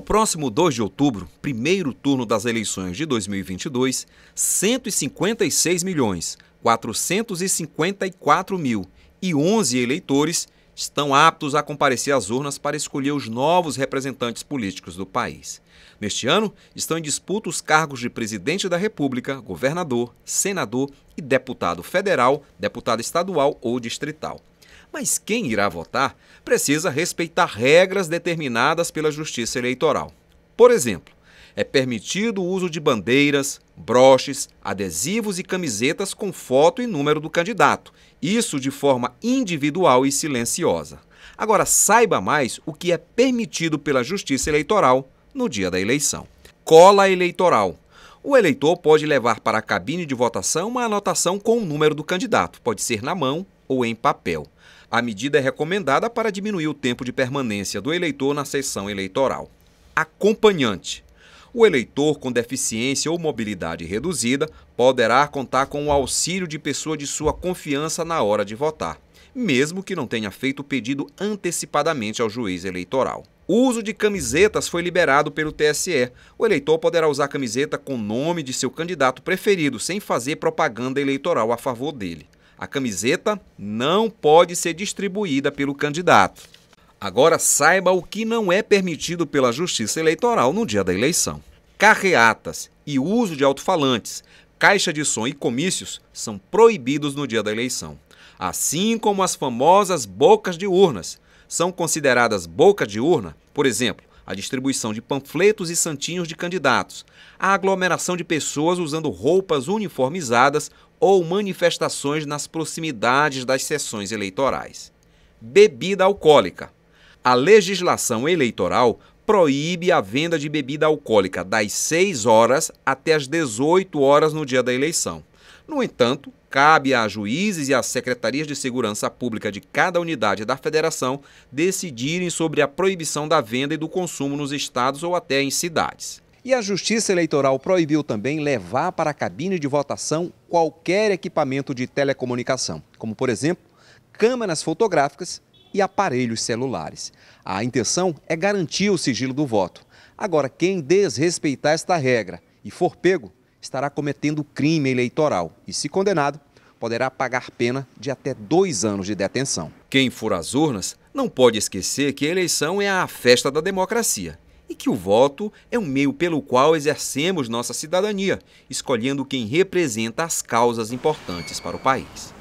No próximo 2 de outubro, primeiro turno das eleições de 2022, 156 milhões 454 mil e 11 eleitores estão aptos a comparecer às urnas para escolher os novos representantes políticos do país. Neste ano, estão em disputa os cargos de presidente da República, governador, senador e deputado federal, deputado estadual ou distrital. Mas quem irá votar precisa respeitar regras determinadas pela Justiça Eleitoral. Por exemplo, é permitido o uso de bandeiras, broches, adesivos e camisetas com foto e número do candidato, isso de forma individual e silenciosa. Agora saiba mais o que é permitido pela Justiça Eleitoral no dia da eleição. Cola eleitoral. O eleitor pode levar para a cabine de votação uma anotação com o número do candidato, pode ser na mão ou em papel. A medida é recomendada para diminuir o tempo de permanência do eleitor na sessão eleitoral. Acompanhante. O eleitor com deficiência ou mobilidade reduzida poderá contar com o auxílio de pessoa de sua confiança na hora de votar, mesmo que não tenha feito o pedido antecipadamente ao juiz eleitoral. O uso de camisetas foi liberado pelo TSE. O eleitor poderá usar camiseta com o nome de seu candidato preferido, sem fazer propaganda eleitoral a favor dele. A camiseta não pode ser distribuída pelo candidato. Agora saiba o que não é permitido pela Justiça Eleitoral no dia da eleição. Carreatas e uso de alto-falantes, caixa de som e comícios são proibidos no dia da eleição, assim como as famosas bocas de urnas. São consideradas boca de urna, por exemplo, a distribuição de panfletos e santinhos de candidatos, a aglomeração de pessoas usando roupas uniformizadas ou manifestações nas proximidades das sessões eleitorais. Bebida alcoólica. A legislação eleitoral proíbe a venda de bebida alcoólica das 6 horas até as 18 horas no dia da eleição. No entanto, cabe a juízes e às secretarias de segurança pública de cada unidade da federação decidirem sobre a proibição da venda e do consumo nos estados ou até em cidades. E a Justiça Eleitoral proibiu também levar para a cabine de votação qualquer equipamento de telecomunicação, como, por exemplo, câmeras fotográficas e aparelhos celulares. A intenção é garantir o sigilo do voto. Agora, quem desrespeitar esta regra e for pego, estará cometendo crime eleitoral e, se condenado, poderá pagar pena de até dois anos de detenção. Quem for às urnas não pode esquecer que a eleição é a festa da democracia e que o voto é um meio pelo qual exercemos nossa cidadania, escolhendo quem representa as causas importantes para o país.